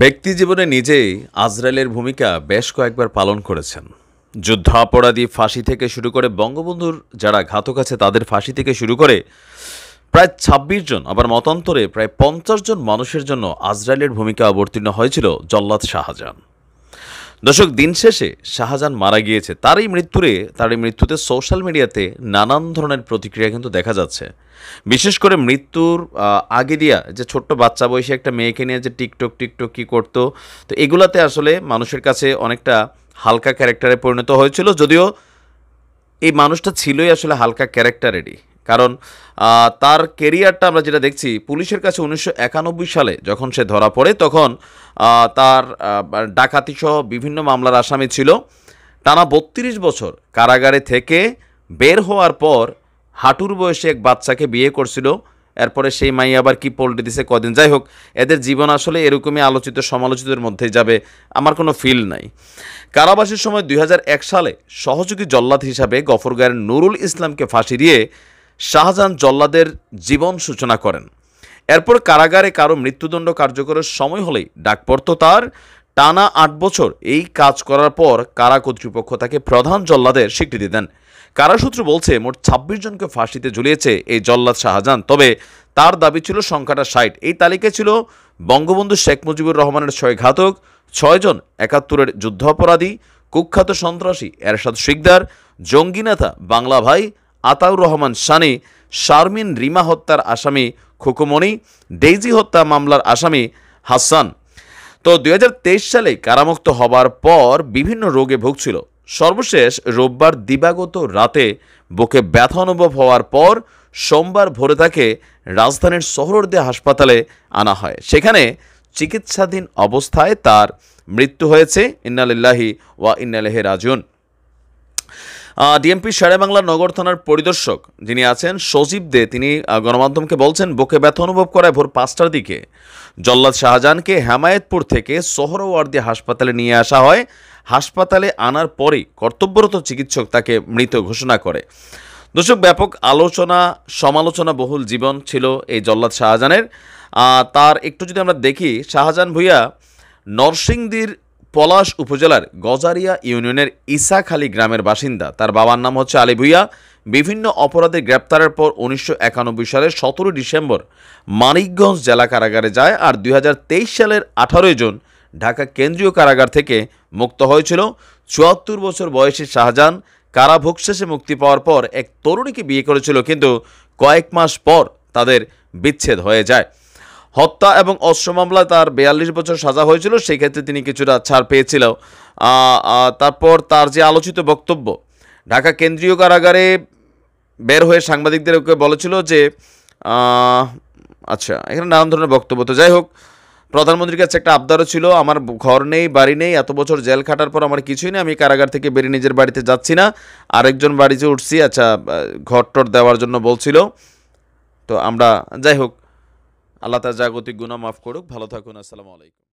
ব্যক্তি জীবনে নিজেই আজরায়েলের ভূমিকা বেশ কয়েকবার পালন করেছেন যুদ্ধাপরাধী ফাঁসি থেকে শুরু করে বঙ্গবন্ধুর যারা ঘাতক আছে তাদের ফাঁসি থেকে শুরু করে প্রায় ছাব্বিশ জন আবার মতান্তরে প্রায় পঞ্চাশ জন মানুষের জন্য আজরায়েলের ভূমিকা অবতীর্ণ হয়েছিল জল্লাদ শাহজাহান দর্শক দিন শেষে শাহজাহান মারা গিয়েছে তার এই মৃত্যুরে তার এই মৃত্যুতে সোশ্যাল মিডিয়াতে নানান ধরনের প্রতিক্রিয়া কিন্তু দেখা যাচ্ছে বিশেষ করে মৃত্যুর আগে দিয়া যে ছোট্ট বাচ্চা বয়সী একটা মেয়েকে নিয়ে যে টিকটক টিকটক কী করতো তো এগুলাতে আসলে মানুষের কাছে অনেকটা হালকা ক্যারেক্টারে পরিণত হয়েছিল যদিও এই মানুষটা ছিলই আসলে হালকা ক্যারেক্টারেরই কারণ তার কেরিয়ারটা আমরা যেটা দেখছি পুলিশের কাছে উনিশশো সালে যখন সে ধরা পড়ে তখন তার ডাকাতিসহ বিভিন্ন মামলার আসামি ছিল টানা বত্রিশ বছর কারাগারে থেকে বের হওয়ার পর হাঁটুর বয়সে এক বাচ্চাকে বিয়ে করছিল এরপরে সেই মাই আবার কি পল্টে দিছে কদিন যাই হোক এদের জীবন আসলে এরকমই আলোচিত সমালোচিতের মধ্যে যাবে আমার কোনো ফিল নাই কারাবাসের সময় দুই সালে সহযোগী জল্লাদ হিসাবে গফরগাঁয়ের নুরুল ইসলামকে ফাঁসি দিয়ে শাহজাহান জল্লাদের জীবন সূচনা করেন এরপর কারাগারে কারো মৃত্যুদণ্ড কার্যকরের সময় হলেই ডাক তার টানা আট বছর এই কাজ করার পর কারা কর্তৃপক্ষ তাকে প্রধান জল্লাদের স্বীকৃতি দেন কারাসূত্র বলছে মোট ছাব্বিশ জনকে ফাঁসিতে ঝুলিয়েছে এই জল্লাদ শাহজাহান তবে তার দাবি ছিল সংখ্যাটা ষাট এই তালিকায় ছিল বঙ্গবন্ধু শেখ মুজিবুর রহমানের ছয় ঘাতক ছয়জন একাত্তরের যুদ্ধাপরাধী কুখ্যাত সন্ত্রাসী এরশাদ শিকদার জঙ্গি নেতা বাংলা ভাই আতাউর রহমান সানি শারমিন রিমা হত্যার আসামি খুকুমণি ডেইজি হত্যা মামলার আসামি হাসান তো দুই সালে কারামুক্ত হবার পর বিভিন্ন রোগে ভুগছিল সর্বশেষ রোববার দিবাগত রাতে বুকে ব্যথা অনুভব হওয়ার পর সোমবার ভোরে তাকে রাজধানীর সহরদিয়া হাসপাতালে আনা হয় সেখানে চিকিৎসাধীন অবস্থায় তার মৃত্যু হয়েছে ইন্নালিল্লাহি ওয়া ইন্নালেহে রাজুন ডিএমপি বাংলা নগর থানার পরিদর্শক যিনি আছেন সজীব দে তিনি গণমাধ্যমকে বলছেন বুকে ব্যথা অনুভব করায় ভোর পাঁচটার দিকে জল্লাদ শাহজাহানকে হেমায়েতপুর থেকে সোহরওয়ার্দী হাসপাতালে নিয়ে আসা হয় হাসপাতালে আনার পরেই কর্তব্যরত চিকিৎসক তাকে মৃত ঘোষণা করে দর্শক ব্যাপক আলোচনা সমালোচনা বহুল জীবন ছিল এই জল্লাদ শাহজাহানের তার একটু যদি আমরা দেখি শাহজাহান ভূঁইয়া নরসিংদীর পলাশ উপজেলার গজারিয়া ইউনিয়নের ইসাখালী গ্রামের বাসিন্দা তার বাবার নাম হচ্ছে আলী ভুইয়া বিভিন্ন অপরাধে গ্রেপ্তারের পর উনিশশো সালের সতেরো ডিসেম্বর মানিকগঞ্জ জেলা কারাগারে যায় আর দুই সালের আঠারোই জুন ঢাকা কেন্দ্রীয় কারাগার থেকে মুক্ত হয়েছিল চুয়াত্তর বছর বয়সী শাহজাহান কারাভোগ শেষে মুক্তি পাওয়ার পর এক তরুণীকে বিয়ে করেছিল কিন্তু কয়েক মাস পর তাদের বিচ্ছেদ হয়ে যায় হত্যা এবং অস্ত্র মামলায় তার বেয়াল্লিশ বছর সাজা হয়েছিল সেক্ষেত্রে তিনি কিছুটা ছাড় পেয়েছিল তারপর তার যে আলোচিত বক্তব্য ঢাকা কেন্দ্রীয় কারাগারে বের হয়ে সাংবাদিকদের বলেছিল যে আচ্ছা এখানে নানান ধরনের বক্তব্য তো যাই হোক প্রধানমন্ত্রীর কাছে একটা আবদারও ছিল আমার ঘর নেই বাড়ি নেই এত বছর জেল খাটার পর আমার কিছুই নেই আমি কারাগার থেকে বেরিয়ে নিজের বাড়িতে যাচ্ছি না আরেকজন বাড়িতে উঠছি আচ্ছা ঘর টর দেওয়ার জন্য বলছিল তো আমরা যাই হোক আল্লাহ তার জাগতিক গুণা মাফ করুক ভালো থাকুন আসসালামু আলাইকুম